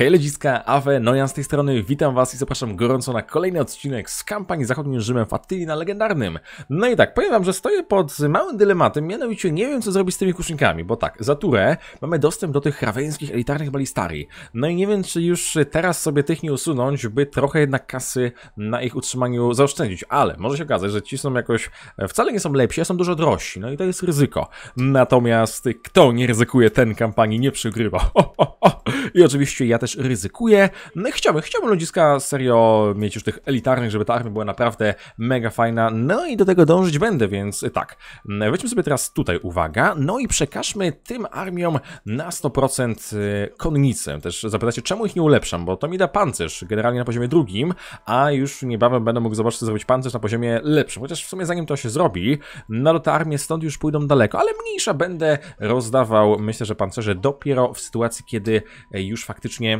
Hej ludziska, Awe, ja z tej strony, witam was i zapraszam gorąco na kolejny odcinek z kampanii Zachodnim Rzymem w na Legendarnym. No i tak, powiem wam, że stoję pod małym dylematem, mianowicie nie wiem co zrobić z tymi kusznikami, bo tak, za turę mamy dostęp do tych raweńskich elitarnych balistarii. No i nie wiem czy już teraz sobie tych nie usunąć, by trochę jednak kasy na ich utrzymaniu zaoszczędzić, ale może się okazać, że ci są jakoś, e, wcale nie są lepsi, a są dużo drożsi, no i to jest ryzyko. Natomiast kto nie ryzykuje, ten kampanii nie przygrywa. Ho, ho, ho. I oczywiście ja też też ryzykuje. No chciałbym, chciałbym ludziska serio mieć już tych elitarnych, żeby ta armia była naprawdę mega fajna. No i do tego dążyć będę, więc tak. Weźmy sobie teraz tutaj uwaga. No i przekażmy tym armiom na 100% y, konnicę. Też zapytacie, czemu ich nie ulepszam, bo to mi da pancerz generalnie na poziomie drugim, a już niebawem będę mógł zobaczyć, zrobić pancerz na poziomie lepszym. Chociaż w sumie zanim to się zrobi, no to te armie stąd już pójdą daleko, ale mniejsza będę rozdawał, myślę, że pancerze dopiero w sytuacji, kiedy już faktycznie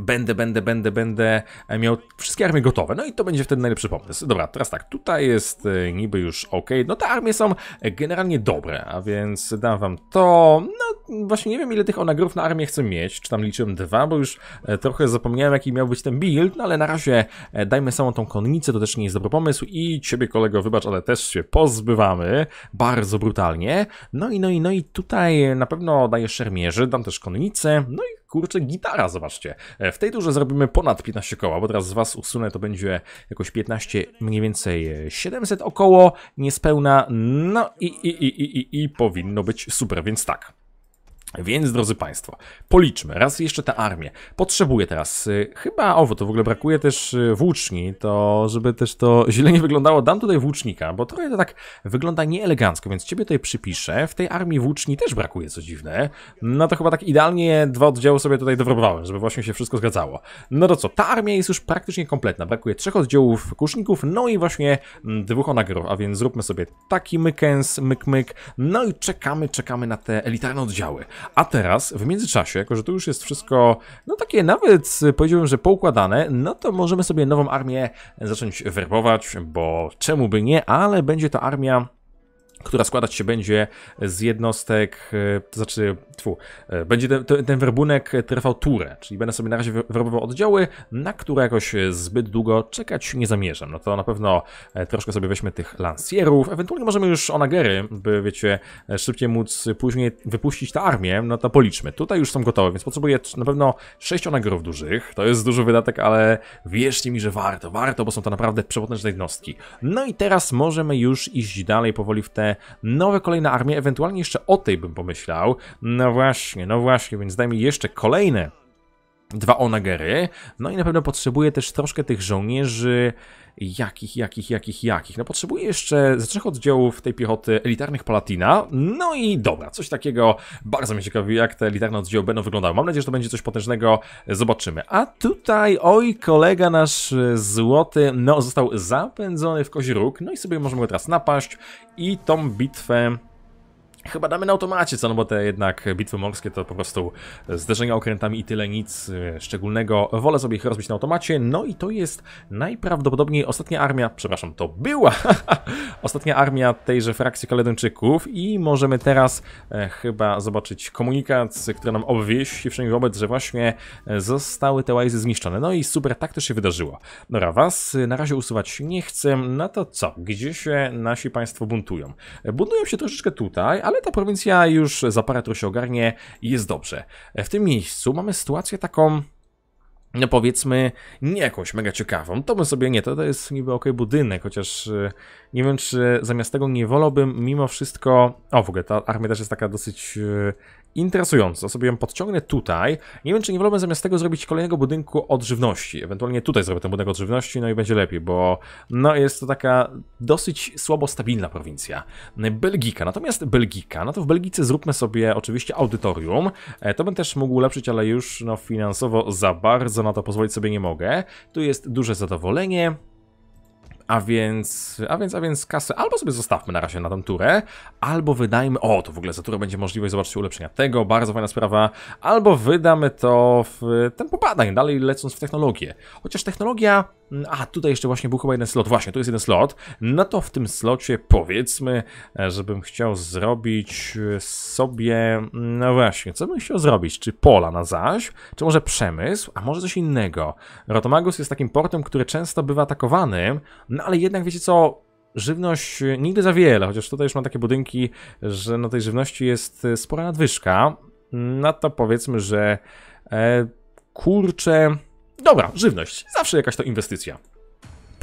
będę, będę, będę, będę miał wszystkie armie gotowe. No i to będzie wtedy najlepszy pomysł. Dobra, teraz tak, tutaj jest e, niby już ok. No te armie są generalnie dobre, a więc dam wam to. No właśnie nie wiem, ile tych onagrów na armię chcę mieć, czy tam liczyłem dwa, bo już e, trochę zapomniałem, jaki miał być ten build, no ale na razie e, dajmy samą tą konnicę, to też nie jest dobry pomysł i ciebie, kolego, wybacz, ale też się pozbywamy bardzo brutalnie. No i, no i, no i tutaj na pewno daję szermierzy, dam też konnicę, no i kurczę, gitara, zobaczcie. E, w tej turze zrobimy ponad 15 koła, bo teraz z was usunę, to będzie jakoś 15, mniej więcej 700 około, niespełna, no i, i, i, i, i, i powinno być super, więc tak. Więc, drodzy Państwo, policzmy raz jeszcze tę armię. Potrzebuję teraz, y, chyba, owo, to w ogóle brakuje też y, włóczni, to żeby też to źle nie wyglądało, dam tutaj włócznika, bo trochę to tak wygląda nieelegancko, więc Ciebie tutaj przypiszę. W tej armii włóczni też brakuje, co dziwne. No to chyba tak idealnie dwa oddziały sobie tutaj dowrobowałem, żeby właśnie się wszystko zgadzało. No to co, ta armia jest już praktycznie kompletna, brakuje trzech oddziałów kuszników, no i właśnie mm, dwóch onagrów, a więc zróbmy sobie taki mykens, myk myk, no i czekamy, czekamy na te elitarne oddziały. A teraz, w międzyczasie, jako że tu już jest wszystko, no takie nawet powiedziałbym, że poukładane, no to możemy sobie nową armię zacząć werbować, bo czemu by nie, ale będzie to armia która składać się będzie z jednostek, e, to znaczy, tfu, e, będzie ten, ten werbunek trwał turę, czyli będę sobie na razie wyrobował oddziały, na które jakoś e, zbyt długo czekać nie zamierzam. No to na pewno troszkę sobie weźmy tych lansierów, ewentualnie możemy już onagery, by wiecie, szybciej móc później wypuścić tę armię, no to policzmy. Tutaj już są gotowe, więc potrzebuję na pewno 6 onagerów dużych, to jest duży wydatek, ale wierzcie mi, że warto, warto, bo są to naprawdę przepotężne jednostki. No i teraz możemy już iść dalej powoli w te nowe, kolejne armie, ewentualnie jeszcze o tej bym pomyślał. No właśnie, no właśnie, więc daj mi jeszcze kolejne dwa onagery. No i na pewno potrzebuje też troszkę tych żołnierzy jakich, jakich, jakich, jakich. No potrzebuje jeszcze ze trzech oddziałów tej piechoty elitarnych Palatina. No i dobra, coś takiego bardzo mnie ciekawi, jak te elitarne oddziały będą wyglądały. Mam nadzieję, że to będzie coś potężnego. Zobaczymy. A tutaj, oj, kolega nasz złoty, no został zapędzony w kozi róg. No i sobie możemy go teraz napaść i tą bitwę Chyba damy na automacie, co no bo te jednak bitwy morskie to po prostu zderzenia okrętami i tyle nic e, szczególnego. Wolę sobie ich rozbić na automacie. No i to jest najprawdopodobniej ostatnia armia, przepraszam, to była ostatnia armia tejże frakcji Kaledończyków i możemy teraz e, chyba zobaczyć komunikat, który nam obwieści wszędzie wobec, że właśnie e, zostały te łajzy zniszczone. No i super, tak też się wydarzyło. Dobra, was na razie usuwać nie chcę, no to co? Gdzie się nasi państwo buntują? Buntują się troszeczkę tutaj, ale ale ta prowincja już za parę to się ogarnie i jest dobrze. W tym miejscu mamy sytuację taką no powiedzmy, nie jakąś mega ciekawą. To bym sobie nie, to, to jest niby ok budynek, chociaż e, nie wiem, czy zamiast tego nie wolałbym mimo wszystko... O, w ogóle ta armia też jest taka dosyć e, interesująco. Sobie ją podciągnę tutaj. Nie wiem, czy nie wolałbym zamiast tego zrobić kolejnego budynku od żywności. Ewentualnie tutaj zrobię ten budynek od żywności, no i będzie lepiej, bo no jest to taka dosyć słabo stabilna prowincja. Belgika. Natomiast Belgika, no to w Belgice zróbmy sobie oczywiście audytorium. E, to bym też mógł ulepszyć, ale już no finansowo za bardzo na to pozwolić sobie nie mogę. Tu jest duże zadowolenie. A więc, a więc, a więc kasę albo sobie zostawmy na razie na tą turę, albo wydajmy, o to w ogóle za turę będzie możliwość zobaczyć ulepszenia tego, bardzo fajna sprawa, albo wydamy to w ten badań, dalej lecąc w technologię. Chociaż technologia Mm, A, tutaj jeszcze właśnie był chyba jeden slot. Właśnie, tu jest jeden slot. No to w tym slocie powiedzmy, e, żebym chciał zrobić e, sobie... Mm, no właśnie, co bym chciał zrobić? Czy pola na zaś? Czy może przemysł? A może coś innego? Rotomagus jest takim portem, który często bywa atakowany, no ale jednak wiecie co, żywność e, nigdy za wiele, chociaż tutaj już mam takie budynki, że na tej żywności jest spora nadwyżka, no to powiedzmy, że e, kurczę, Dobra, żywność. Zawsze jakaś to inwestycja.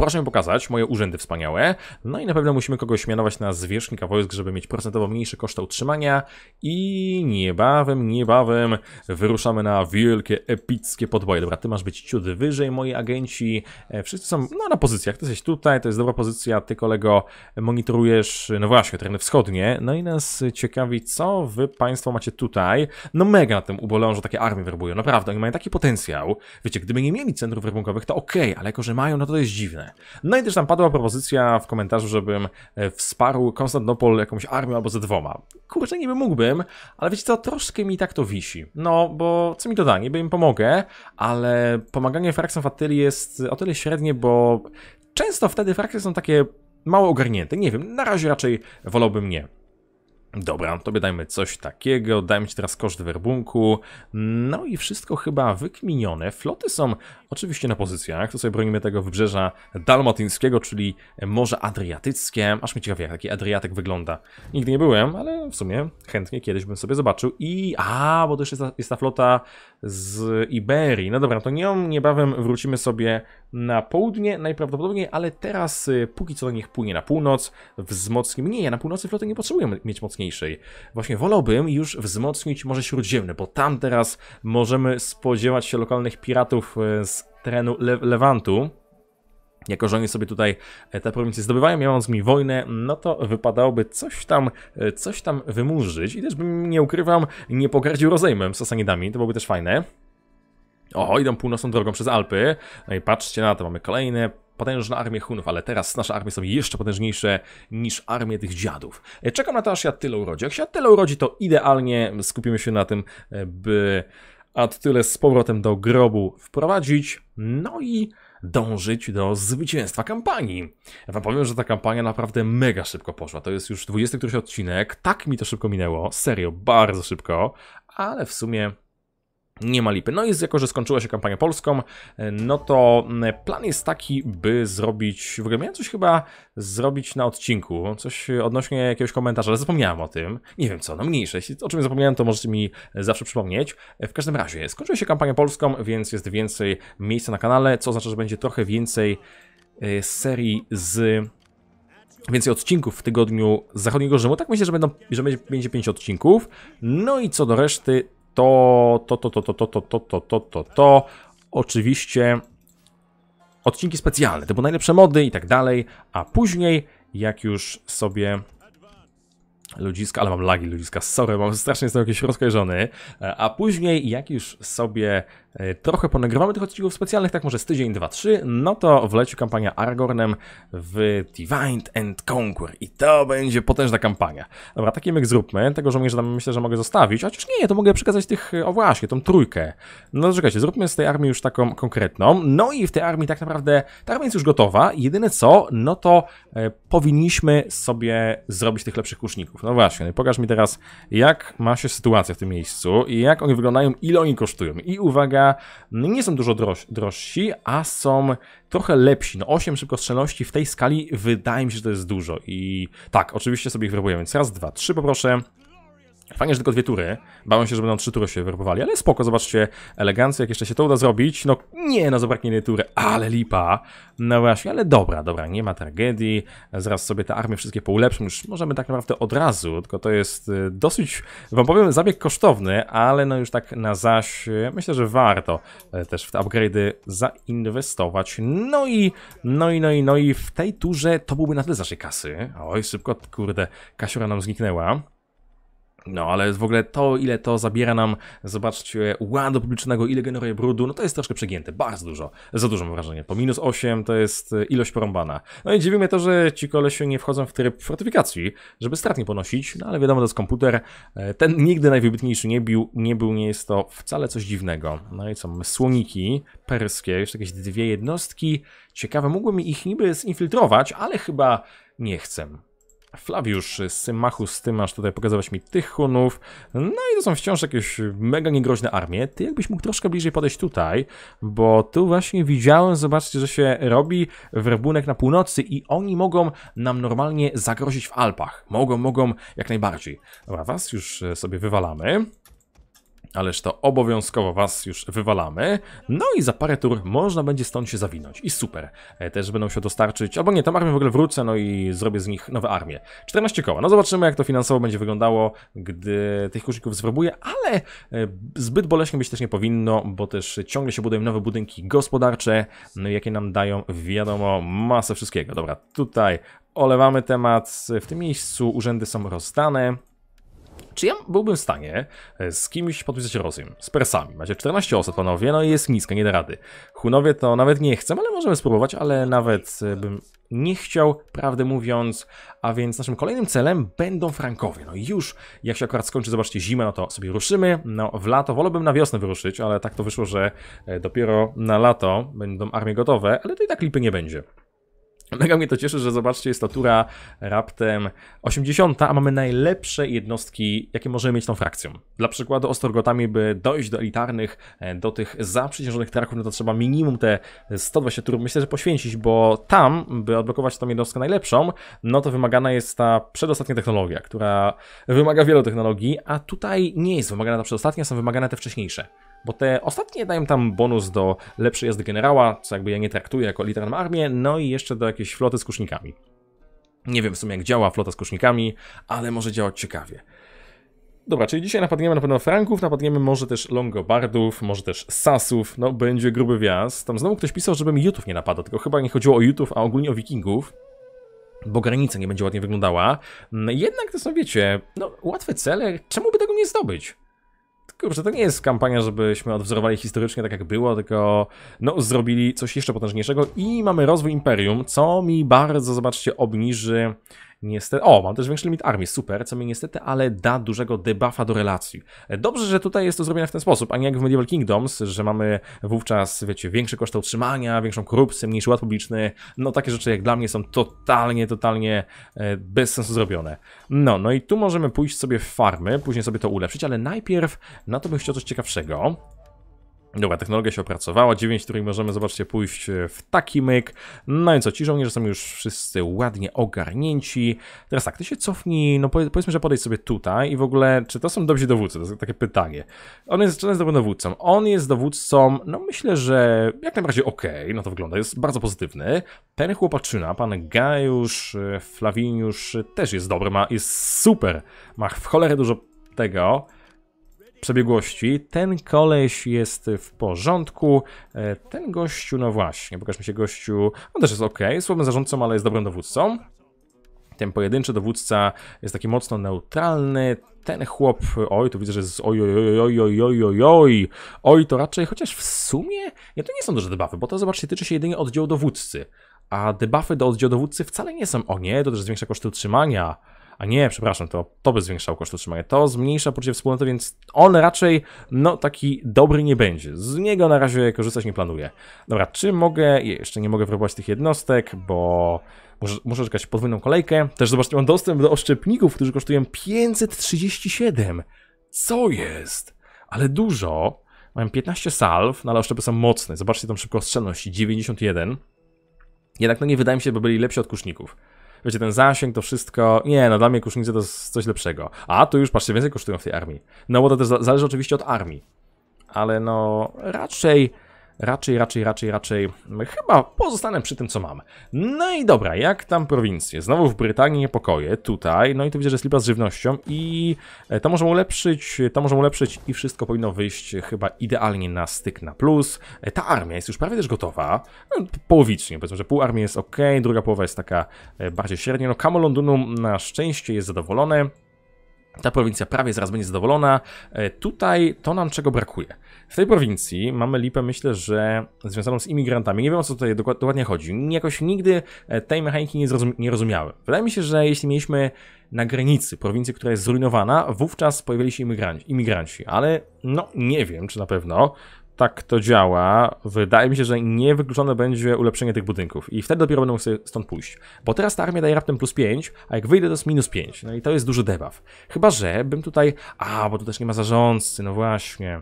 Proszę mi pokazać moje urzędy wspaniałe. No i na pewno musimy kogoś mianować na zwierzchnika wojsk, żeby mieć procentowo mniejsze koszty utrzymania. I niebawem, niebawem wyruszamy na wielkie, epickie podboje. Dobra, ty masz być ciut wyżej, moi agenci. E, wszyscy są no, na pozycjach. Ty jesteś tutaj, to jest dobra pozycja. Ty, kolego, monitorujesz, no właśnie, tereny wschodnie. No i nas ciekawi, co wy państwo macie tutaj. No mega na tym ubolewam, że takie armie werbują. Naprawdę, oni mają taki potencjał. Wiecie, gdyby nie mieli centrów werbunkowych, to okej, okay, ale jako, że mają, no to jest dziwne. No i też tam padła propozycja w komentarzu, żebym e, wsparł Konstantynopol jakąś armią albo ze dwoma. Kurczę, niby mógłbym, ale wiecie co, troszkę mi tak to wisi. No, bo co mi to da, niby im pomogę, ale pomaganie frakcjom w Attili jest e, o tyle średnie, bo często wtedy frakcje są takie mało ogarnięte. Nie wiem, na razie raczej wolałbym nie. Dobra, tobie dajmy coś takiego, dajmy ci teraz koszt werbunku, no i wszystko chyba wykminione. Floty są oczywiście na pozycjach, to sobie bronimy tego wybrzeża dalmatyńskiego, czyli Morze Adriatyckie. Aż mi ciekawie, jak taki Adriatek wygląda. Nigdy nie byłem, ale w sumie chętnie kiedyś bym sobie zobaczył. I, a, bo też jest ta, jest ta flota z Iberii. No dobra, to nią niebawem wrócimy sobie na południe najprawdopodobniej, ale teraz y, póki co do nich płynie na północ, wzmocni... mnie. ja na północy floty nie potrzebuję mieć mocniejszej. Właśnie wolałbym już wzmocnić Morze Śródziemne, bo tam teraz możemy spodziewać się lokalnych piratów y, z terenu Le Lewantu. Jako, że oni sobie tutaj e, te prowincje zdobywają, ja mam z nimi wojnę, no to wypadałoby coś tam, e, coś tam wymurzyć. I też bym, nie ukrywam, nie pogardził rozejmem z Sasanidami, to byłoby też fajne. Oho, idą północną drogą przez Alpy. No i patrzcie na to, mamy kolejne potężne armie Hunów, ale teraz nasze armie są jeszcze potężniejsze niż armie tych dziadów. E, Czekam na to, aż się tyle urodzi. Jak się tyle urodzi, to idealnie skupimy się na tym, e, by tyle z powrotem do grobu wprowadzić, no i dążyć do zwycięstwa kampanii. Ja wam powiem, że ta kampania naprawdę mega szybko poszła. To jest już 20 któryś odcinek, tak mi to szybko minęło, serio, bardzo szybko, ale w sumie nie ma lipy. No i jako, że skończyła się kampania polską, e, no to plan jest taki, by zrobić, w ogóle miałem coś chyba zrobić na odcinku, coś odnośnie jakiegoś komentarza, ale zapomniałem o tym. Nie wiem co, no mniejsze. Jeśli o czym zapomniałem, to możecie mi zawsze przypomnieć. E, w każdym razie, skończyła się kampania polską, więc jest więcej miejsca na kanale, co oznacza, że będzie trochę więcej e, serii z więcej odcinków w tygodniu zachodniego Rzymu. Tak myślę, że, będą, że będzie, będzie 5 odcinków. No i co do reszty, to, to, to, to, to, to, to, to, to, to, to, to. Oczywiście odcinki specjalne, to były najlepsze mody i tak dalej, a później jak już sobie ludziska, ale mam lagi ludziska, sorry, mam strasznie jestem jakiś rozkojarzony, e, a później jak już sobie e, trochę ponagrywamy tych odcinków specjalnych, tak może z tydzień, dwa, trzy, no to leciu kampania Aragornem w Divine and Conquer i to będzie potężna kampania. Dobra, takim jak zróbmy, tego żołnierza tam myślę, że mogę zostawić, chociaż nie, to mogę przekazać tych, e, o właśnie, tą trójkę. No czekajcie, zróbmy z tej armii już taką konkretną, no i w tej armii tak naprawdę, ta armia jest już gotowa, jedyne co, no to powinniśmy sobie zrobić tych lepszych kuszników. No właśnie, no pokaż mi teraz, jak ma się sytuacja w tym miejscu i jak oni wyglądają, ile oni kosztują. I uwaga, no nie są dużo droż, drożsi, a są trochę lepsi. No 8 szybkostrzelności w tej skali wydaje mi się, że to jest dużo. I tak, oczywiście sobie ich wyrobuję, więc raz, dwa, trzy poproszę. Fajnie, że tylko dwie tury. Bałem się, że będą trzy tury się wyrobowali, ale spoko, zobaczcie, elegancję jak jeszcze się to uda zrobić. No nie, no zabraknie jednej tury, ale lipa. No właśnie, ale dobra, dobra, nie ma tragedii. Zaraz sobie te armie wszystkie poulepszymy, już możemy tak naprawdę od razu, tylko to jest y, dosyć, wam powiem, zabieg kosztowny, ale no już tak na zaś, y, myślę, że warto y, też w te upgrade'y zainwestować. No i, no i, no i, no i w tej turze to byłby na tyle z naszej kasy. Oj, szybko, kurde, kasiora nam zniknęła. No, ale w ogóle to, ile to zabiera nam, zobaczcie, ładu publicznego, ile generuje brudu, no to jest troszkę przegięte, bardzo dużo, za dużo mam wrażenie. Po minus 8 to jest y, ilość porąbana. No i dziwi mnie to, że ci kolesi nie wchodzą w tryb fortyfikacji, żeby strat nie ponosić, no ale wiadomo, to jest komputer. E, ten nigdy najwybitniejszy nie bił, nie był, nie jest to wcale coś dziwnego. No i co, mamy słoniki perskie, jeszcze jakieś dwie jednostki. Ciekawe, mogłem ich niby zinfiltrować, ale chyba nie chcę. Flawiusz y, Symachus, ty masz tutaj pokazywać mi tych Hunów. No i to są wciąż jakieś mega niegroźne armie. Ty jakbyś mógł troszkę bliżej podejść tutaj, bo tu właśnie widziałem, zobaczcie, że się robi werbunek na północy i oni mogą nam normalnie zagrozić w Alpach. Mogą, mogą jak najbardziej. Dobra, was już y, sobie wywalamy ależ to obowiązkowo was już wywalamy. No i za parę tur można będzie stąd się zawinąć i super. E, też będą się dostarczyć, albo nie, tam armię w ogóle wrócę, no i zrobię z nich nowe armie. 14 koła, no zobaczymy jak to finansowo będzie wyglądało, gdy tych kuszników zwrobuję, ale e, zbyt boleśnie być też nie powinno, bo też ciągle się budują nowe budynki gospodarcze, no jakie nam dają wiadomo masę wszystkiego. Dobra, tutaj olewamy temat, w tym miejscu urzędy są rozdane, czy ja byłbym w stanie e, z kimś podpisać Rosją? Z Persami. Macie 14 osób, panowie, no i jest niska, nie da rady. Hunowie to nawet nie chcę, ale możemy spróbować, ale nawet e, bym nie chciał, prawdę mówiąc. A więc naszym kolejnym celem będą Frankowie. No już, jak się akurat skończy, zobaczcie, zimę, no to sobie ruszymy. No w lato, wolałbym na wiosnę wyruszyć, ale tak to wyszło, że e, dopiero na lato będą armie gotowe, ale to i tak lipy nie będzie. Mega mnie to cieszy, że zobaczcie, jest to tura raptem 80, a mamy najlepsze jednostki, jakie możemy mieć tą frakcją. Dla przykładu Ostorgotami, by dojść do elitarnych, e, do tych zaprzysiężonych traków, no to trzeba minimum te 120 tur, myślę, że poświęcić, bo tam, by odblokować tą jednostkę najlepszą, no to wymagana jest ta przedostatnia technologia, która wymaga wielu technologii, a tutaj nie jest wymagana ta przedostatnia, są wymagane te wcześniejsze bo te ostatnie dają tam bonus do lepszej jazdy generała, co jakby ja nie traktuję jako literalną armię, no i jeszcze do jakiejś floty z kusznikami. Nie wiem w sumie jak działa flota z kusznikami, ale może działać ciekawie. Dobra, czyli dzisiaj napadniemy na pewno Franków, napadniemy może też Longobardów, może też Sasów, no będzie gruby wjazd. Tam znowu ktoś pisał, żebym Jutów nie napadał, tylko chyba nie chodziło o Jutów, a ogólnie o Wikingów bo granica nie będzie ładnie wyglądała. No jednak to są, wiecie, no, łatwe cele, czemu by tego nie zdobyć? kurczę, to nie jest kampania, żebyśmy odwzorowali historycznie tak jak było, tylko no, zrobili coś jeszcze potężniejszego i mamy rozwój Imperium, co mi bardzo, zobaczcie, obniży Niestety, o, mam też większy limit armii, super, co mi niestety, ale da dużego debuffa do relacji. Dobrze, że tutaj jest to zrobione w ten sposób, a nie jak w Medieval Kingdoms, że mamy wówczas, wiecie, większe koszty utrzymania, większą korupcję, mniejszy ład publiczny. No takie rzeczy jak dla mnie są totalnie, totalnie e, bez sensu zrobione. No, no i tu możemy pójść sobie w farmy, później sobie to ulepszyć, ale najpierw na to bym chciał coś ciekawszego. Dobra, technologia się opracowała, 9 których możemy, zobaczcie, pójść e, w taki myk. No i co, ci żołnierze są już wszyscy ładnie ogarnięci. Teraz tak, ty się cofnij, no powiedzmy, że podejdź sobie tutaj i w ogóle, czy to są dobrzy dowódcy? To jest takie pytanie. On jest, czy on jest dobrym dowódcą? On jest dowódcą, no myślę, że jak najbardziej okej, okay, no to wygląda, jest bardzo pozytywny. Ten chłopaczyna, pan Gajusz e, Flawiniusz też jest dobry, ma, jest super, ma w cholerę dużo tego przebiegłości. Ten koleś jest w porządku. E, ten gościu, no właśnie, pokażmy się gościu. On też jest ok, słabym zarządcą, ale jest dobrym dowódcą. Ten pojedynczy dowódca jest taki mocno neutralny. Ten chłop, oj, tu widzę, że jest oj, oj, oj, oj, oj, oj, oj, oj, to raczej, chociaż w sumie, ja to nie są duże debuffy, bo to, zobaczcie, tyczy się jedynie oddziału dowódcy. A debuffy do oddziału dowódcy wcale nie są, o nie, to też zwiększa koszty utrzymania. A nie, przepraszam, to, to by zwiększało koszt utrzymania. To zmniejsza poczucie wspólnoty, więc on raczej, no, taki dobry nie będzie. Z niego na razie korzystać nie planuję. Dobra, czy mogę... Jeszcze nie mogę wyrobić tych jednostek, bo... Muszę, muszę czekać podwójną kolejkę. Też zobaczcie, mam dostęp do oszczepników, którzy kosztują 537. Co jest? Ale dużo. Mam 15 salw, no ale oszczepy są mocne. Zobaczcie tą szybkostrzelność, 91. Jednak no nie wydaje mi się, by byli lepsi od kuszników wiecie, ten zasięg, to wszystko, nie, no dla mnie kusznice to jest coś lepszego. A, tu już, patrzcie, więcej kosztują w tej armii. No bo to też zależy oczywiście od armii. Ale no, raczej Raczej, raczej, raczej, raczej chyba pozostanę przy tym, co mam. No i dobra, jak tam prowincje? Znowu w Brytanii niepokoje, tutaj, no i tu widzę, że jest lipa z żywnością i e, to może ulepszyć, to może ulepszyć i wszystko powinno wyjść chyba idealnie na styk na plus. E, ta armia jest już prawie też gotowa, no, połowicznie, powiedzmy, że pół armii jest ok, druga połowa jest taka e, bardziej średnia. No Kamo Londynu na szczęście jest zadowolone, ta prowincja prawie zaraz będzie zadowolona. E, tutaj to nam czego brakuje. W tej prowincji mamy lipę, myślę, że związaną z imigrantami. Nie wiem o co tutaj dokładnie chodzi. Jakoś nigdy e, tej mechaniki nie, zrozum- nie rozumiałem. Wydaje mi się, że jeśli mieliśmy na granicy prowincję, która jest zrujnowana, wówczas pojawili się imigranci, imigranci. ale no nie wiem, czy na pewno tak to działa, wydaje mi się, że niewykluczone będzie ulepszenie tych budynków i wtedy dopiero będą sobie stąd pójść. Bo teraz ta armia daje raptem plus 5, a jak wyjdę to jest minus 5, no i to jest duży debaw. Chyba, że bym tutaj... A, bo tu też nie ma zarządcy, no właśnie.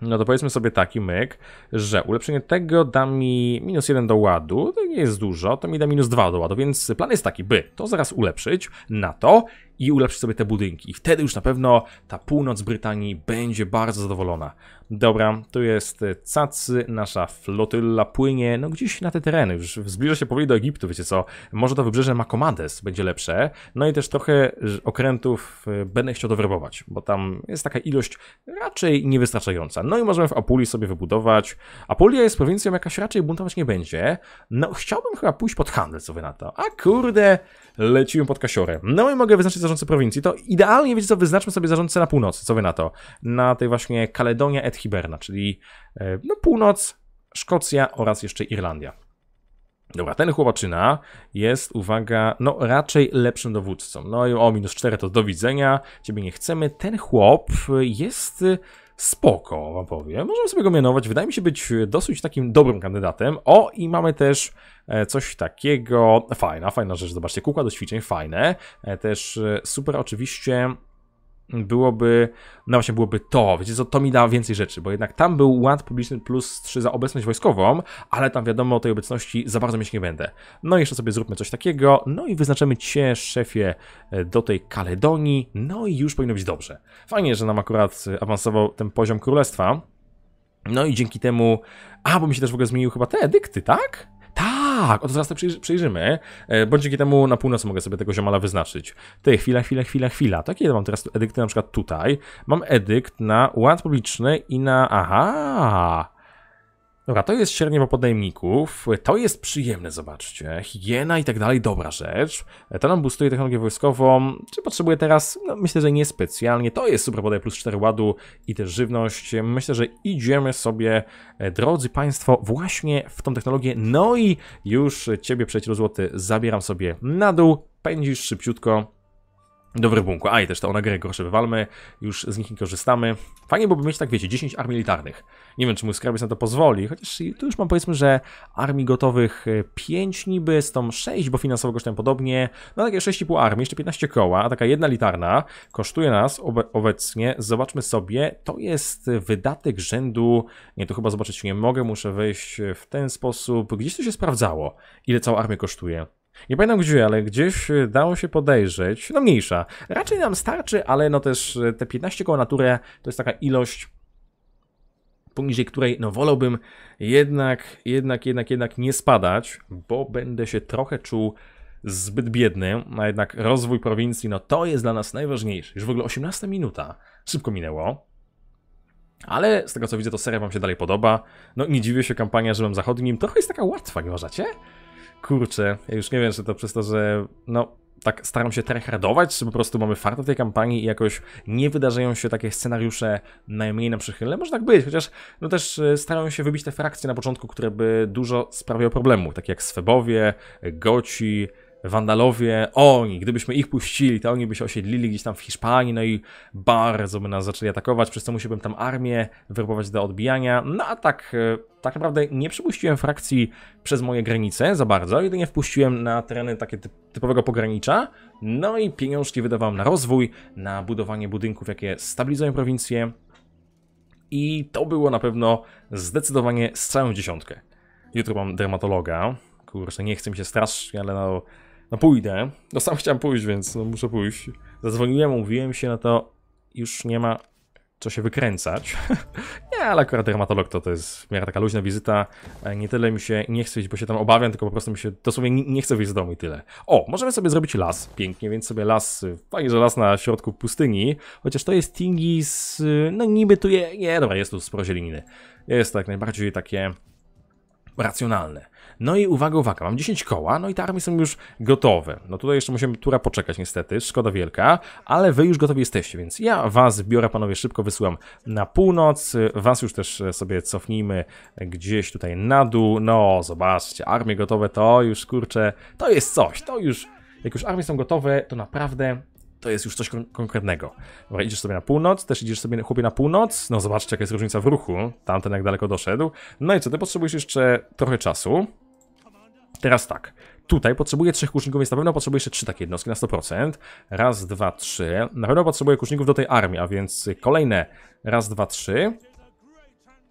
No to powiedzmy sobie taki myk, że ulepszenie tego da mi minus 1 do ładu, to nie jest dużo, to mi da minus 2 do ładu, więc plan jest taki, by to zaraz ulepszyć na to, i ulepszy sobie te budynki. I wtedy już na pewno ta północ Brytanii będzie bardzo zadowolona. Dobra, tu jest e, Cacy, nasza flotylla płynie, no gdzieś na te tereny, już zbliża się powoli do Egiptu, wiecie co, może to wybrzeże Makomades będzie lepsze, no i też trochę okrętów e, będę chciał dowerbować, bo tam jest taka ilość raczej niewystarczająca. No i możemy w Apulii sobie wybudować, Apulia jest prowincją jakaś raczej buntować nie będzie, no chciałbym chyba pójść pod handel, co wy na to, a kurde, leciłem pod Kasiorę. No i mogę wyznaczyć zarządcę prowincji. To idealnie, wiecie co, wyznaczmy sobie zarządcę na północy. Co wy na to? Na tej właśnie Kaledonia et Hiberna, czyli e, no, północ, Szkocja oraz jeszcze Irlandia. Dobra, ten chłopaczyna jest, uwaga, no raczej lepszym dowódcą. No i o, minus 4 to do widzenia, ciebie nie chcemy. Ten chłop jest spoko, wam powiem. Możemy sobie go mianować. Wydaje mi się być e, dosyć takim dobrym kandydatem. O, i mamy też e, coś takiego. Fajna, fajna rzecz. Zobaczcie, kółka do ćwiczeń, fajne. E, też super oczywiście byłoby, no właśnie byłoby to, wiecie co, to mi da więcej rzeczy, bo jednak tam był ład publiczny plus 3 za obecność wojskową, ale tam wiadomo o tej obecności za bardzo mieć nie będę. No jeszcze sobie zróbmy coś takiego, no i wyznaczymy Cię, szefie, e, do tej Kaledonii, no i już powinno być dobrze. Fajnie, że nam akurat awansował ten poziom królestwa, no i dzięki temu, a bo mi się też w ogóle zmienił chyba te edykty, tak? tak, o to zaraz to przejrzymy. E, Bądź dzięki temu na północy mogę sobie tego ziomala wyznaczyć. Tej, chwila, chwila, chwila, chwila. Takie mam teraz edykty na przykład tutaj. Mam edykt na ład publiczny i na... Aha! Dobra, to jest średnie po podajemników, to jest przyjemne, zobaczcie, higiena i tak dalej, dobra rzecz. To nam boostuje technologię wojskową, czy potrzebuję teraz? No, myślę, że niespecjalnie, to jest super podaj plus 4 ładu i też żywność. Myślę, że idziemy sobie, e, drodzy Państwo, właśnie w tą technologię, no i już Ciebie przyjacielu złoty zabieram sobie na dół, pędzisz szybciutko, do bunku. A i też to ona grę grosze wywalmy, już z nich nie korzystamy. Fajnie byłoby mieć tak, wiecie, 10 armii militarnych. Nie wiem, czy mój skarbiec na to pozwoli, chociaż tu już mam powiedzmy, że armii gotowych 5 e, niby, z tą 6, bo finansowo kosztują podobnie. No takie 6,5 armii, jeszcze 15 koła, a taka jedna litarna kosztuje nas obe obecnie, zobaczmy sobie, to jest wydatek rzędu, nie, to chyba zobaczyć nie mogę, muszę wejść w ten sposób. Gdzieś to się sprawdzało, ile cała armia kosztuje. Nie pamiętam gdzie, ale gdzieś y, dało się podejrzeć. No mniejsza. Raczej nam starczy, ale no też y, te 15 koła na to jest taka ilość poniżej której no wolałbym jednak, jednak, jednak, jednak nie spadać, bo będę się trochę czuł zbyt biedny, a jednak rozwój prowincji, no to jest dla nas najważniejsze. Już w ogóle 18 minuta, szybko minęło, ale z tego co widzę, to seria wam się dalej podoba. No nie dziwię się, kampania Rzymem Zachodnim trochę jest taka łatwa, nie uważacie? kurczę, ja już nie wiem, czy to przez to, że no tak staram się tryhardować, czy po prostu mamy fartę tej kampanii i jakoś nie wydarzają się takie scenariusze najmniej na przychylne. Może tak być, chociaż no też e, starają się wybić te frakcje na początku, które by dużo sprawiały problemu, takie jak Swebowie, Goci, Wandalowie, oni, gdybyśmy ich puścili, to oni by się osiedlili gdzieś tam w Hiszpanii, no i bardzo by nas zaczęli atakować, przez co musiałbym tam armię wyrobować do odbijania. No a tak, e, tak naprawdę nie przypuściłem frakcji przez moje granice za bardzo, jedynie wpuściłem na tereny takie typowego pogranicza, no i pieniążki wydawałem na rozwój, na budowanie budynków, jakie stabilizują prowincję i to było na pewno zdecydowanie z całą dziesiątkę. Jutro mam dermatologa, kurczę, nie chcę mi się strasznie, ale no no pójdę. No sam chciałem pójść, więc no muszę pójść. Zadzwoniłem, mówiłem się, no to już nie ma co się wykręcać. nie, ale akurat dermatolog to, to jest w miarę taka luźna wizyta. E, nie tyle mi się nie chce iść, bo się tam obawiam, tylko po prostu mi się dosłownie nie chce wyjść z domu i tyle. O, możemy sobie zrobić las. Pięknie, więc sobie las, y, fajnie, że las na środku pustyni. Chociaż to jest Tingis. z, y, no niby tu je, nie, dobra, jest tu sporo zieleniny. Jest tak najbardziej takie racjonalne. No i uwaga, uwaga, mam 10 koła, no i te armie są już gotowe. No tutaj jeszcze musimy tura poczekać niestety, szkoda wielka, ale wy już gotowi jesteście, więc ja was biorę, panowie, szybko wysyłam na północ, was już też e, sobie cofnijmy gdzieś tutaj na dół. No, zobaczcie, armie gotowe to już, kurczę, to jest coś, to już, jak już armie są gotowe, to naprawdę to jest już coś kon konkretnego. Dobra, idziesz sobie na północ, też idziesz sobie chłopie na północ, no zobaczcie jaka jest różnica w ruchu, tamten jak daleko doszedł. No i co, ty potrzebujesz jeszcze trochę czasu, Teraz tak. Tutaj potrzebuję trzech kuczników, więc na pewno potrzebuję jeszcze trzy takie jednostki na 100%. Raz, dwa, trzy. Na pewno potrzebuję kuczników do tej armii, a więc kolejne raz, dwa, trzy.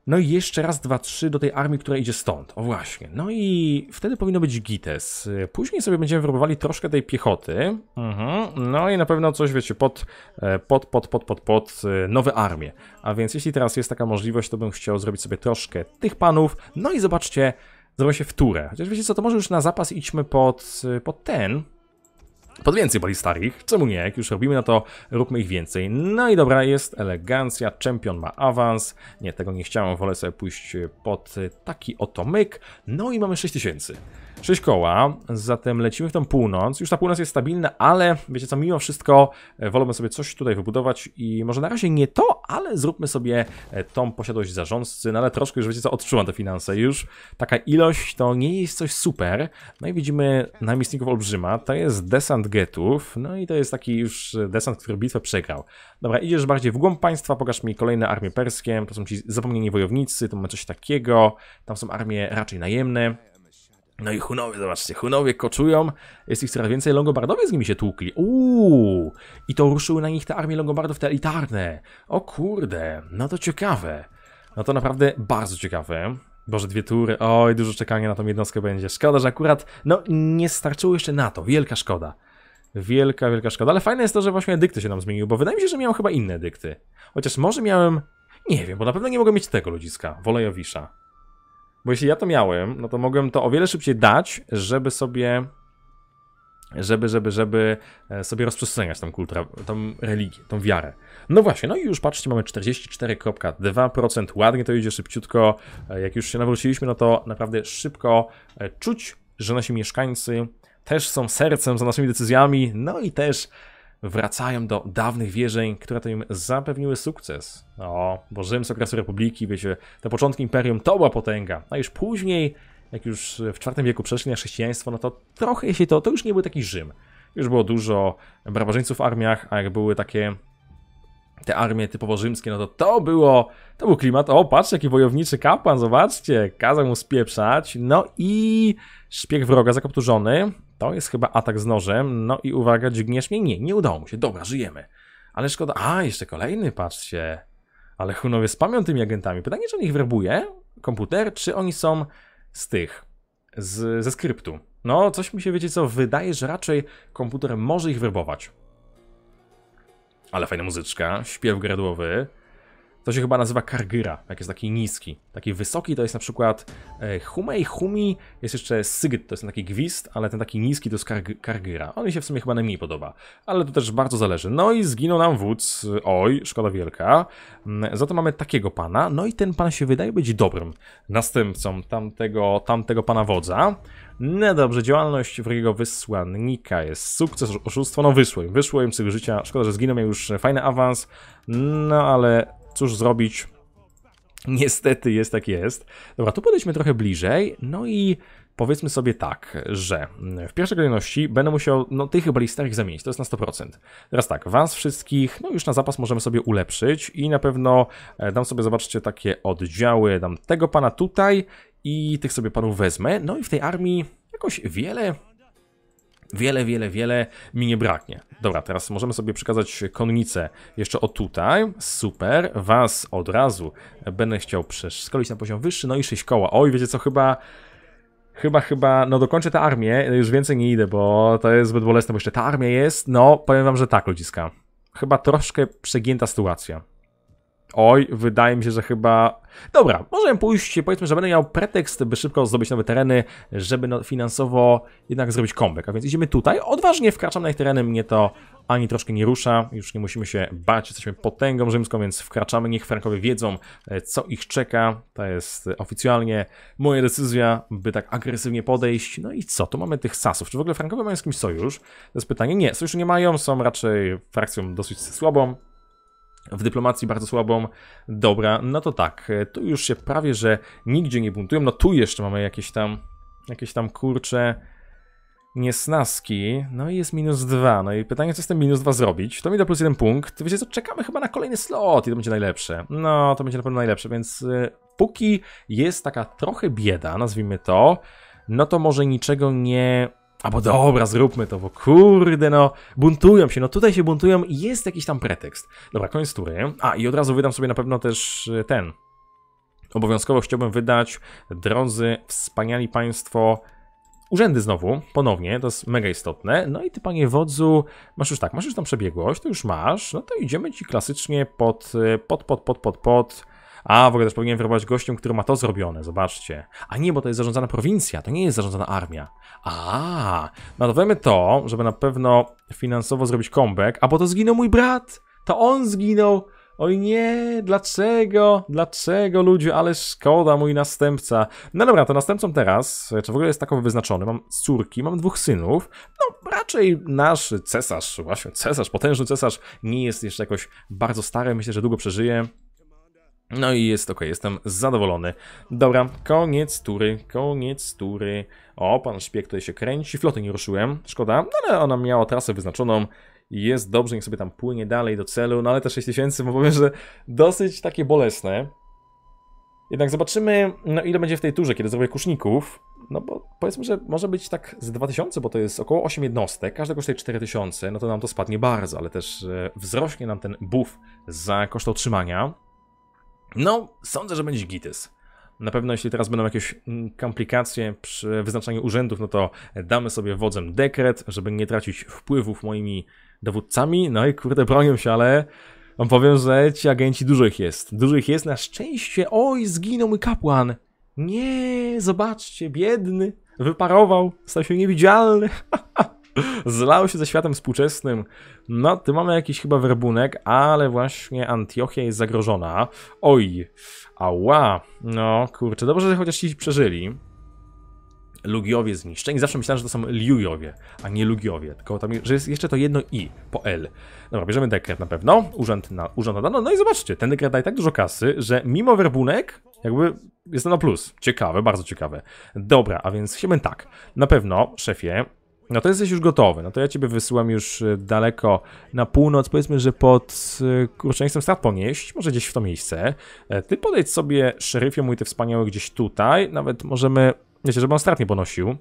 No i jeszcze raz, dwa, trzy do tej armii, która idzie stąd. O właśnie. No i wtedy powinno być Gites. Później sobie będziemy wyrobowali troszkę tej piechoty. Mhm. No i na pewno coś, wiecie, pod, e, pod, pod, pod, pod, pod e, nowe armie. A więc jeśli teraz jest taka możliwość, to bym chciał zrobić sobie troszkę tych panów. No i zobaczcie, Zrobię się wtórę. Chociaż wiecie co, to może już na zapas idźmy pod, y, pod ten. Pod więcej boli starych. Czemu nie? Jak już robimy, no to róbmy ich więcej. No i dobra, jest elegancja. Champion ma awans. Nie, tego nie chciałem. Wolę sobie pójść pod y, taki oto myk. No i mamy 6000. 6 koła, zatem lecimy w tą północ. Już ta północ jest stabilna, ale wiecie co, mimo wszystko e, wolałbym sobie coś tutaj wybudować i może na razie nie to, ale zróbmy sobie e, tą posiadłość zarządcy, no ale troszkę już wiecie co, odczuwam te finanse już. Taka ilość to nie jest coś super. No i widzimy namiestników olbrzyma, to jest desant getów, no i to jest taki już desant, który bitwę przegrał. Dobra, idziesz bardziej w głąb państwa, pokaż mi kolejne armie perskie, to są ci zapomnieni wojownicy, to mamy coś takiego, tam są armie raczej najemne. No i Hunowie, zobaczcie, Hunowie koczują, jest ich coraz więcej, Longobardowie z nimi się tłukli. Uuu, i to ruszyły na nich te armie Longobardów, te elitarne. O kurde, no to ciekawe. No to naprawdę bardzo ciekawe. Boże, dwie tury, oj, dużo czekania na tą jednostkę będzie. Szkoda, że akurat, no, nie starczyło jeszcze na to, wielka szkoda. Wielka, wielka szkoda, ale fajne jest to, że właśnie dykty się nam zmieniły, bo wydaje mi się, że miałem chyba inne dykty. Chociaż może miałem, nie wiem, bo na pewno nie mogę mieć tego ludziska, Wolejowisza. Bo jeśli ja to miałem, no to mogłem to o wiele szybciej dać, żeby sobie żeby, żeby, żeby e, sobie rozprzestrzeniać tą kulturę, tą religię, tą wiarę. No właśnie, no i już patrzcie, mamy 44,2%, ładnie to idzie, szybciutko. E, jak już się nawróciliśmy, no to naprawdę szybko e, czuć, że nasi mieszkańcy też są sercem za naszymi decyzjami, no i też wracają do dawnych wierzeń, które to im zapewniły sukces. O, bo Rzym z okresu Republiki, wiecie, te początki imperium to była potęga, a już później, jak już w IV wieku przeszli na chrześcijaństwo, no to trochę się to, to już nie był taki Rzym. Już było dużo barbarzyńców w armiach, a jak były takie te armie typowo rzymskie, no to to było, to był klimat, o patrzcie jaki wojowniczy kapłan, zobaczcie, kazał mu spieprzać, no i szpieg wroga zakopturzony, to jest chyba atak z nożem. No i uwaga, dźgniesz mnie? Nie, nie udało mu się. Dobra, żyjemy. Ale szkoda. A, jeszcze kolejny, patrzcie. Ale Hunowie z tymi agentami. Pytanie, czy on ich werbuje, komputer, czy oni są z tych, z, ze skryptu. No, coś mi się, wiecie co, wydaje, że raczej komputer może ich werbować. Ale fajna muzyczka, śpiew gradłowy. To się chyba nazywa Kargyra, jak jest taki niski. Taki wysoki to jest na przykład e, Humei, Humi, jest jeszcze Sygyt, to jest taki gwizd, ale ten taki niski to jest karg Kargyra. On mi się w sumie chyba najmniej podoba, ale to też bardzo zależy. No i zginął nam wódz, e, oj, szkoda wielka. Mm, za to mamy takiego pana, no i ten pan się wydaje być dobrym następcą tamtego, tamtego pana wodza. No dobrze, działalność wrogiego wysłannika jest sukces, oszustwo, no wyszło im, wyszło im z życia, szkoda, że zginął, miał już fajny awans, no ale cóż zrobić, niestety jest tak jest. Dobra, tu podejdźmy trochę bliżej, no i powiedzmy sobie tak, że w pierwszej kolejności będę musiał, no tych chyba listerek zamienić, to jest na 100%. Teraz tak, was wszystkich, no już na zapas możemy sobie ulepszyć i na pewno e, dam sobie, zobaczcie, takie oddziały, dam tego pana tutaj i tych sobie panów wezmę, no i w tej armii jakoś wiele Wiele, wiele, wiele mi nie braknie. Dobra, teraz możemy sobie przekazać konnicę jeszcze o tutaj. Super. Was od razu będę chciał przeszkolić na poziom wyższy. No i 6 koła. Oj, wiecie co, chyba... Chyba, chyba, no dokończę tę armię, już więcej nie idę, bo to jest zbyt bolesne, bo jeszcze ta armia jest, no powiem wam, że tak, ludziska. Chyba troszkę przegięta sytuacja. Oj, wydaje mi się, że chyba. Dobra, możemy pójść, powiedzmy, że będę miał pretekst, by szybko zdobyć nowe tereny, żeby no, finansowo jednak zrobić kombek. A więc idziemy tutaj, odważnie wkraczam na ich tereny, mnie to ani troszkę nie rusza, już nie musimy się bać, jesteśmy potęgą rzymską, więc wkraczamy, niech Frankowie wiedzą, e, co ich czeka. To jest oficjalnie moja decyzja, by tak agresywnie podejść. No i co, tu mamy tych Sasów. Czy w ogóle Frankowie mają z kimś sojusz? To jest pytanie. Nie, sojuszu nie mają, są raczej frakcją dosyć słabą, w dyplomacji bardzo słabą. Dobra, no to tak, e, tu już się prawie, że nigdzie nie buntują. No tu jeszcze mamy jakieś tam, jakieś tam kurcze niesnaski. No i jest minus dwa. No i pytanie, co z tym minus dwa zrobić? To mi da plus jeden punkt. Wiecie co, czekamy chyba na kolejny slot i to będzie najlepsze. No, to będzie na pewno najlepsze, więc e, póki jest taka trochę bieda, nazwijmy to, no to może niczego nie Albo dobra, zróbmy to, bo kurde no, buntują się, no tutaj się buntują i jest jakiś tam pretekst. Dobra, koniec tury. A, i od razu wydam sobie na pewno też e, ten. Obowiązkowo chciałbym wydać, drodzy, wspaniali państwo, urzędy znowu, ponownie, to jest mega istotne. No i ty, panie wodzu, masz już tak, masz już tam przebiegłość, to już masz, no to idziemy ci klasycznie pod, e, pod, pod, pod, pod, pod a, w ogóle też powinienem wyrobić gościom, który ma to zrobione, zobaczcie. A nie, bo to jest zarządzana prowincja, to nie jest zarządzana armia. A, nadawajmy to, żeby na pewno finansowo zrobić comeback, a bo to zginął mój brat, to on zginął. Oj nie, dlaczego? Dlaczego ludzie, ale szkoda, mój następca. No dobra, to następcą teraz, czy w ogóle jest takowy wyznaczony, mam córki, mam dwóch synów. No raczej nasz cesarz, właśnie cesarz, potężny cesarz, nie jest jeszcze jakoś bardzo stary, myślę, że długo przeżyje. No i jest ok, jestem zadowolony. Dobra, koniec tury, koniec tury. O, pan szpieg tutaj się kręci, floty nie ruszyłem, szkoda, no ale ona miała trasę wyznaczoną. Jest dobrze, niech sobie tam płynie dalej do celu, no ale te 6000 powiem, że dosyć takie bolesne. Jednak zobaczymy, no ile będzie w tej turze, kiedy zrobię kuszników. No bo powiedzmy, że może być tak z 2000, bo to jest około 8 jednostek, każdy kosztuje 4000, no to nam to spadnie bardzo, ale też e, wzrośnie nam ten buff za koszt utrzymania. No, sądzę, że będzie Gitys. Na pewno jeśli teraz będą jakieś mm, komplikacje przy wyznaczaniu urzędów, no to damy sobie wodzem dekret, żeby nie tracić wpływów moimi dowódcami. No i kurde, bronią się, ale wam powiem, że ci agenci dużych jest. Dużych jest, na szczęście, oj, zginął mój kapłan. Nie, zobaczcie, biedny, wyparował, stał się niewidzialny. Zlał się ze światem współczesnym. No, ty mamy jakiś chyba werbunek, ale właśnie Antiochia jest zagrożona. Oj, ała. No, kurczę, dobrze, że chociaż ci przeżyli. Lugiowie zniszczeni. Zawsze myślałem, że to są Liujowie, a nie Lugiowie. Tylko tam, że jest jeszcze to jedno i po L. Dobra, bierzemy dekret na pewno. Urząd, na, urząd nadano. No i zobaczcie, ten dekret daje tak dużo kasy, że mimo werbunek jakby jest to na plus. Ciekawe, bardzo ciekawe. Dobra, a więc chyba tak. Na pewno, szefie, no to jesteś już gotowy, no to ja ciebie wysyłam już e, daleko na północ, powiedzmy, że pod e, kurczeństwem strat ponieść, może gdzieś w to miejsce. E, ty podejdź sobie szeryfie mój ty wspaniały gdzieś tutaj, nawet możemy, wiecie, żeby on strat nie ponosił.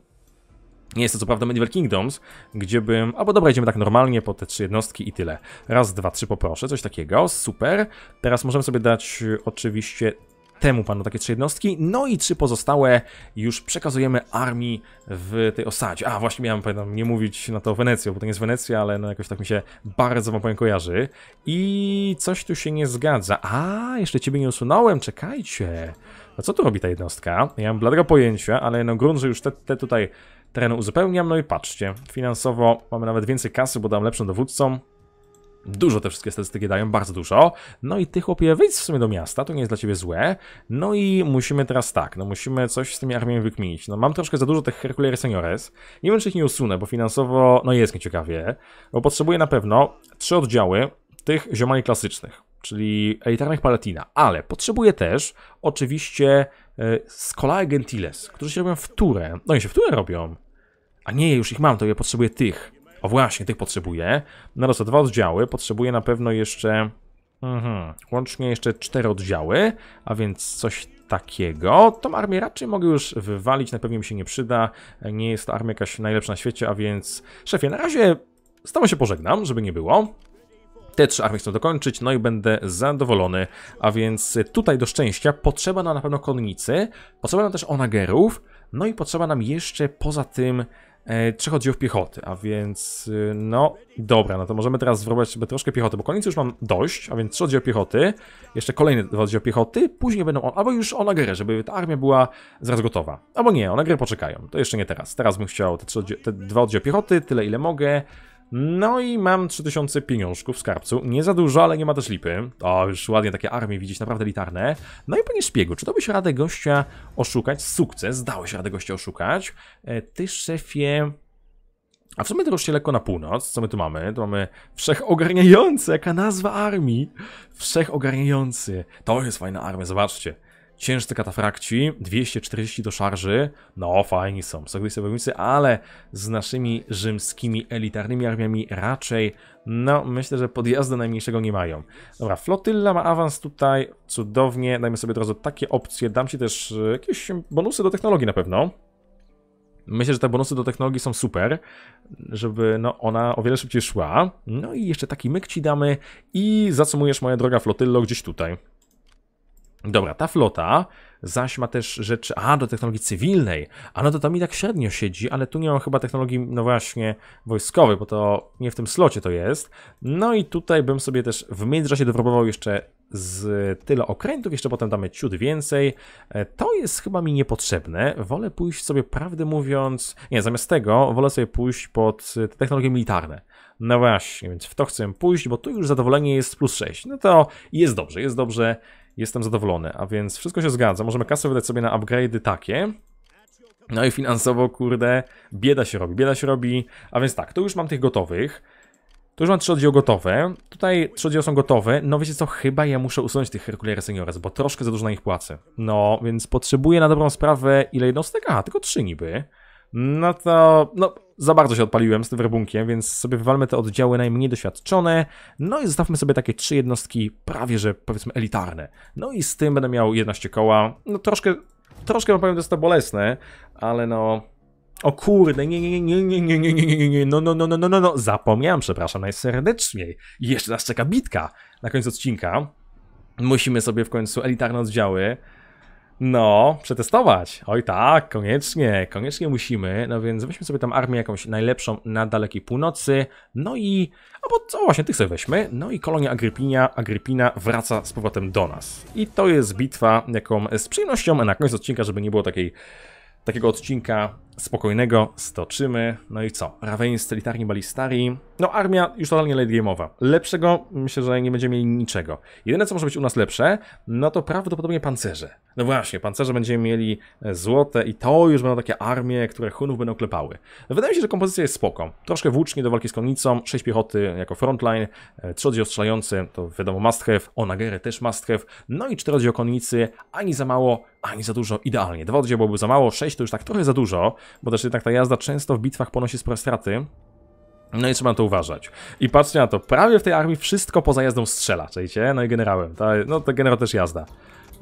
Nie jest to co prawda Medieval Kingdoms, gdzie bym... Albo dobra, idziemy tak normalnie po te trzy jednostki i tyle. Raz, dwa, trzy poproszę, coś takiego, super. Teraz możemy sobie dać oczywiście temu panu takie trzy jednostki, no i trzy pozostałe już przekazujemy armii w tej osadzie. A, właśnie miałem, pamiętam, nie mówić na to Wenecją, bo to nie jest Wenecja, ale no jakoś tak mi się bardzo wam powiem kojarzy. I coś tu się nie zgadza. A, jeszcze ciebie nie usunąłem, czekajcie. No co tu robi ta jednostka? Ja mam bladego pojęcia, ale no grunt, że już te, te tutaj tereny uzupełniam, no i patrzcie, finansowo mamy nawet więcej kasy, bo dam lepszym dowódcom. Dużo te wszystkie statystyki dają, bardzo dużo. No i ty, chłopie, wyjdź w sumie do miasta, to nie jest dla ciebie złe. No i musimy teraz tak, no musimy coś z tymi armiami wykminić. No mam troszkę za dużo tych Herculery Seniores. Nie wiem, czy ich nie usunę, bo finansowo, no jest nieciekawie. Bo potrzebuję na pewno trzy oddziały tych ziomali klasycznych, czyli elitarnych Palatina. Ale potrzebuję też, oczywiście, e, Scolae Gentiles, którzy się robią w turę. No i się w turę robią. A nie, już ich mam, to ja potrzebuję tych. O właśnie, tych potrzebuję. No to dwa oddziały. Potrzebuję na pewno jeszcze... Mhm. Łącznie jeszcze cztery oddziały, a więc coś takiego. Tą armię raczej mogę już wywalić, na pewno mi się nie przyda. Nie jest to armia jakaś najlepsza na świecie, a więc... Szefie, na razie z tobą się pożegnam, żeby nie było. Te trzy armie chcę dokończyć, no i będę zadowolony. A więc tutaj do szczęścia potrzeba nam na pewno konnicy, potrzeba nam też onagerów, no i potrzeba nam jeszcze poza tym Trzech e, oddziałów piechoty, a więc y, no dobra, no to możemy teraz zrobić sobie troszkę piechoty, bo koniec już mam dość, a więc trzy oddziały piechoty, jeszcze kolejne dwa oddziały piechoty, później będą on, albo już ona nagrę, żeby ta armia była zaraz gotowa. Albo nie, ona nagrę poczekają, to jeszcze nie teraz. Teraz bym chciał te, trzy te dwa oddziały piechoty, tyle ile mogę, no i mam 3000 pieniążków w skarbcu. Nie za dużo, ale nie ma też lipy. O, już ładnie takie armie widzieć, naprawdę elitarne. No i panie szpiegu, czy dałbyś radę gościa oszukać? Sukces, dałeś radę gościa oszukać. E, ty szefie... A w sumie to już się lekko na północ. Co my tu mamy? Tu mamy wszechogarniający, jaka nazwa armii. Wszechogarniający. To jest fajna armia, zobaczcie. Ciężcy katafrakci, 240 do szarży, no fajni są, sobie wojownicy, ale z naszymi rzymskimi elitarnymi armiami raczej, no myślę, że podjazdu najmniejszego nie mają. Dobra, flotylla ma awans tutaj, cudownie, dajmy sobie od razu takie opcje, dam ci też e, jakieś bonusy do technologii na pewno. Myślę, że te bonusy do technologii są super, żeby no, ona o wiele szybciej szła. No i jeszcze taki myk ci damy i zacumujesz moja droga flotyllo gdzieś tutaj. Dobra, ta flota zaś ma też rzeczy, a do technologii cywilnej, a no to to mi tak średnio siedzi, ale tu nie mam chyba technologii, no właśnie, wojskowej, bo to nie w tym slocie to jest. No i tutaj bym sobie też w międzyczasie dopróbował jeszcze z tyle okrętów, jeszcze potem damy ciut więcej. E, to jest chyba mi niepotrzebne. Wolę pójść sobie, prawdę mówiąc, nie, zamiast tego wolę sobie pójść pod e, technologie militarne. No właśnie, więc w to chcę pójść, bo tu już zadowolenie jest plus 6. No to jest dobrze, jest dobrze jestem zadowolony. A więc wszystko się zgadza, możemy kasę wydać sobie na upgrade'y takie, no i finansowo, kurde, bieda się robi, bieda się robi. A więc tak, Tu już mam tych gotowych. tu już mam trzy oddziały gotowe. Tutaj trzy oddziały są gotowe. No wiecie co, chyba ja muszę usunąć tych Herkulera Seniores, bo troszkę za dużo na nich płacę. No, więc potrzebuję na dobrą sprawę ile jednostek? A, tylko trzy niby. No to, no za bardzo się odpaliłem z tym werbunkiem, więc sobie wywalmy te oddziały najmniej doświadczone, no i zostawmy sobie takie trzy jednostki prawie, że powiedzmy elitarne. No i z tym będę miał 11 koła, no troszkę, troszkę powiem, że jest to bolesne, ale no... O kurde, nie, nie, nie, nie, nie, nie, nie, nie, nie, nie, no, no, no, no, no, no, no, zapomniałem, przepraszam najserdeczniej. Jeszcze nas czeka bitka na końcu odcinka. Musimy sobie w końcu elitarne oddziały no, przetestować. Oj tak, koniecznie, koniecznie musimy. No więc weźmy sobie tam armię jakąś najlepszą na dalekiej północy. No i, albo co właśnie, tych sobie weźmy. No i kolonia Agrypina, Agrypina wraca z powrotem do nas. I to jest bitwa, jaką z przyjemnością na końcu odcinka, żeby nie było takiej, takiego odcinka spokojnego stoczymy. No i co? Ravenni, Stelitari, Balistari. No armia już totalnie late game'owa. Lepszego myślę, że nie będziemy mieli niczego. Jedyne co może być u nas lepsze, no to prawdopodobnie pancerze. No właśnie, pancerze będziemy mieli e, złote i to już będą takie armie, które Hunów będą klepały. Wydaje mi się, że kompozycja jest spoko. Troszkę włócznie do walki z konnicą, 6 piechoty jako frontline, 3 e, oddział strzelający, to wiadomo must have, Onagerę też must have, no i 4 oddział konnicy, ani za mało, ani za dużo, idealnie. Dwa oddział byłoby za mało, 6 to już tak trochę za dużo, bo też jednak ta jazda często w bitwach ponosi spore straty. No i trzeba na to uważać. I patrzcie na to, prawie w tej armii wszystko poza jazdą strzela, czajcie? No i generałem, ta, no to generał też jazda.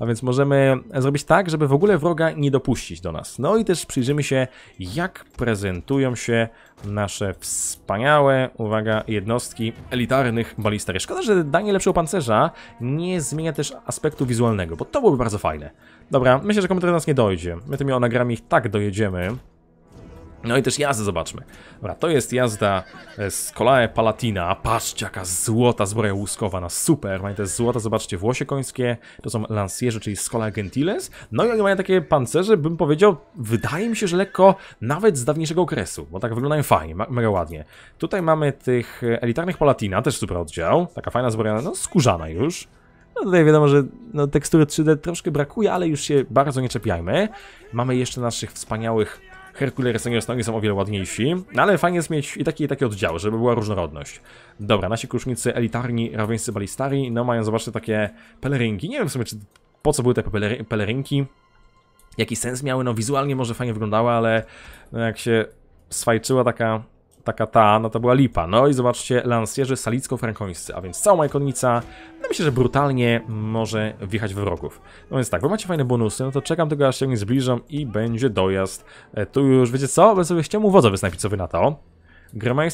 A więc możemy zrobić tak, żeby w ogóle wroga nie dopuścić do nas. No i też przyjrzymy się, jak prezentują się nasze wspaniałe, uwaga, jednostki elitarnych balistery. Szkoda, że danie lepszego pancerza nie zmienia też aspektu wizualnego, bo to byłoby bardzo fajne. Dobra, myślę, że komputer do nas nie dojdzie. My tymi onagrami ich tak dojedziemy, no i też jazdy zobaczmy. Dobra, to jest jazda e, z Kolae Palatina. Patrzcie, jaka złota zbroja łuskowa No super. Mają te złota, zobaczcie, włosie końskie. To są lansierzy, czyli Scola Gentiles. No i oni mają takie pancerze, bym powiedział, wydaje mi się, że lekko nawet z dawniejszego okresu, bo tak wyglądają fajnie, mega ładnie. Tutaj mamy tych elitarnych Palatina, też super oddział. Taka fajna zbroja, no skórzana już. No tutaj wiadomo, że no, tekstury 3D troszkę brakuje, ale już się bardzo nie czepiajmy. Mamy jeszcze naszych wspaniałych Herkulesy i są o wiele ładniejsi, no ale fajnie jest mieć i takie i takie oddziały, żeby była różnorodność. Dobra, nasi krusznicy elitarni, raweńscy balistari, no mają zobaczcie takie pelerynki, nie wiem w sumie czy, po co były te pelerynki, jaki sens miały, no wizualnie może fajnie wyglądały, ale no jak się swajczyła taka taka ta, no to była lipa. No i zobaczcie, lansjerzy salicko-frankońscy, a więc cała Majkonica, no myślę, że brutalnie może wjechać w wrogów. No więc tak, wy macie fajne bonusy, no to czekam tego, aż się nie zbliżą i będzie dojazd. E, tu już, wiecie co, bez sobie mu wodzowy snajpicowy na to.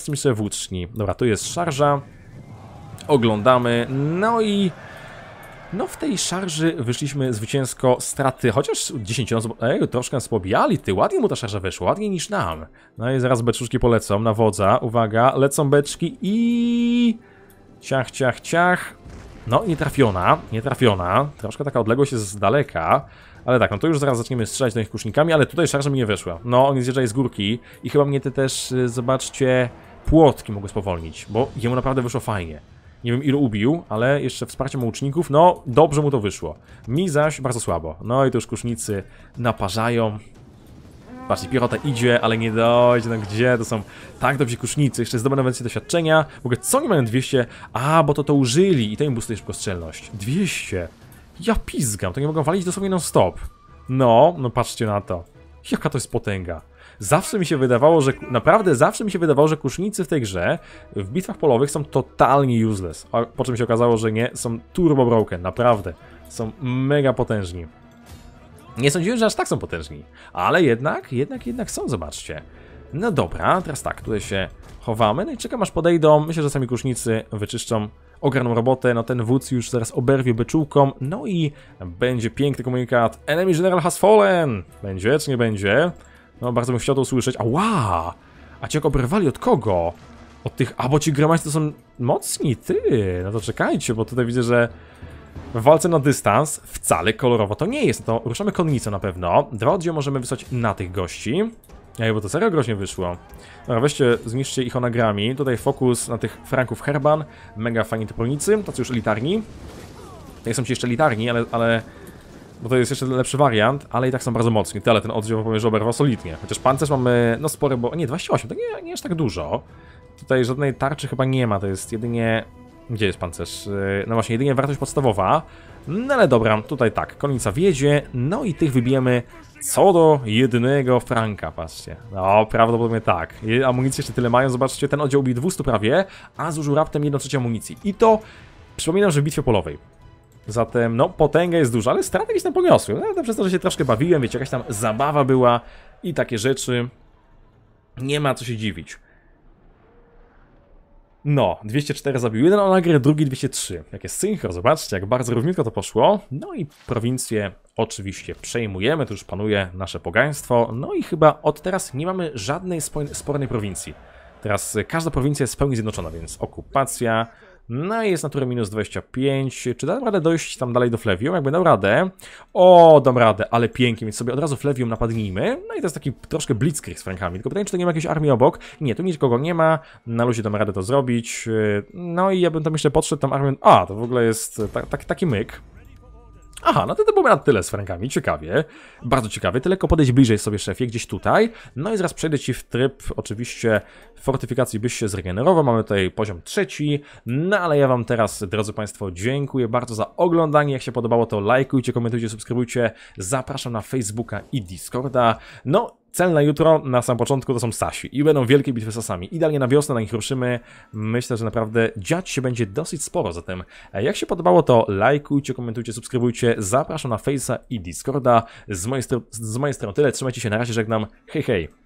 mi sobie włóczni. Dobra, tu jest szarża. Oglądamy, no i no w tej szarży wyszliśmy zwycięsko straty, chociaż 10 osób ej, troszkę spobijali, ty, ładnie mu ta szarza wyszła, ładniej niż nam. No i zaraz beczuszki polecą na wodza, uwaga, lecą beczki i... Ciach, ciach, ciach. No nie trafiona, nie trafiona, troszkę taka odległość jest z daleka. Ale tak, no to już zaraz zaczniemy strzelać do nich kusznikami, ale tutaj szarża mi nie wyszła. No, oni zjeżdżają z górki i chyba mnie te też, y, zobaczcie, płotki mogły spowolnić, bo jemu naprawdę wyszło fajnie. Nie wiem ilu ubił, ale jeszcze wsparciem łuczników, no dobrze mu to wyszło. Mi zaś bardzo słabo. No i to już kusznicy naparzają. Patrzcie, piechota idzie, ale nie dojdzie, no gdzie? To są tak dobrze kusznicy, jeszcze zdobędą więcej doświadczenia. W ogóle co nie mają 200? A, bo to to użyli i to im boostuje szybkostrzelność. 200! Ja pizgam, to nie mogą walić dosłownie non-stop. No, no patrzcie na to. Jaka to jest potęga. Zawsze mi się wydawało, że naprawdę zawsze mi się wydawało, że kusznicy w tej grze w bitwach polowych są totalnie useless. A po czym się okazało, że nie, są turbo broken, naprawdę. Są mega potężni. Nie sądziłem, że aż tak są potężni, ale jednak, jednak, jednak są, zobaczcie. No dobra, teraz tak, tutaj się chowamy, no i czekam aż podejdą, myślę, że sami kusznicy wyczyszczą, ogarną robotę, no ten wódz już zaraz oberwie beczułką, no i będzie piękny komunikat, enemy general has fallen, będzie czy nie będzie? No, bardzo bym chciał to usłyszeć. Ała! A cię oberwali od kogo? Od tych... A, bo ci to są mocni, ty! No to czekajcie, bo tutaj widzę, że w walce na dystans wcale kolorowo to nie jest. No to ruszamy konnicę na pewno. Dwa oddziały możemy wysłać na tych gości. Ej, bo to serio groźnie wyszło. Dobra, weźcie, zniszczcie ich onagrami. Tutaj fokus na tych franków Herban. Mega fajni polnicy tacy już elitarni. Tutaj są ci jeszcze elitarni, ale, ale bo to jest jeszcze lepszy wariant, ale i tak są bardzo mocni. Tyle ten oddział powiem, że oberwał solidnie. Chociaż pancerz mamy, no spory, bo nie, 28, to nie, nie jest tak dużo. Tutaj żadnej tarczy chyba nie ma, to jest jedynie... Gdzie jest pancerz? Y, no właśnie, jedynie wartość podstawowa. No ale dobra, tutaj tak, konica wiedzie, no i tych wybijemy co do jednego franka, patrzcie. No, prawdopodobnie tak. Amunicje jeszcze tyle mają, zobaczcie, ten oddział ubił 200 prawie, a zużył raptem 1 trzecią amunicji. I to Przypominam, że w bitwie polowej Zatem, no, potęga jest duża, ale straty gdzieś tam poniosły. Nawet no, przez to, że się troszkę bawiłem, wiecie, jakaś tam zabawa była i takie rzeczy. Nie ma co się dziwić. No, 204 zabił jeden onager, drugi 203. Jakie synchro, zobaczcie, jak bardzo równiutko to poszło. No i prowincję oczywiście przejmujemy, tu już panuje nasze pogaństwo. No i chyba od teraz nie mamy żadnej spornej prowincji. Teraz y, każda prowincja jest w pełni zjednoczona, więc okupacja, no i jest natury minus 25. Czy dam radę dojść tam dalej do Flevium Jakby dam radę. O, dam radę, ale pięknie, więc sobie od razu Flevium napadnijmy. No i to jest taki troszkę blitzkrieg z frankami. Tylko pytanie, czy to nie ma jakiejś armii obok? Nie, tu nikogo nie ma. Na luzie dam radę to zrobić. No i ja bym tam jeszcze podszedł tam armię... A, to w ogóle jest ta, ta, taki myk. Aha, no to, to było na tyle z frankami, ciekawie, bardzo ciekawie, tylko podejdź bliżej sobie szefie, gdzieś tutaj, no i zaraz przejdę Ci w tryb, oczywiście fortyfikacji byś się zregenerował, mamy tutaj poziom trzeci, no ale ja Wam teraz, drodzy Państwo, dziękuję bardzo za oglądanie, jak się podobało to lajkujcie, komentujcie, subskrybujcie, zapraszam na Facebooka i Discorda, no Cel na jutro, na sam początku, to są Sasi i będą wielkie bitwy z Sasami. Idealnie na wiosnę na nich ruszymy. Myślę, że naprawdę dziać się będzie dosyć sporo. Zatem jak się podobało, to lajkujcie, komentujcie, subskrybujcie. Zapraszam na Face'a i Discorda. Z mojej, z mojej strony tyle. Trzymajcie się, na razie żegnam. Hej, hej!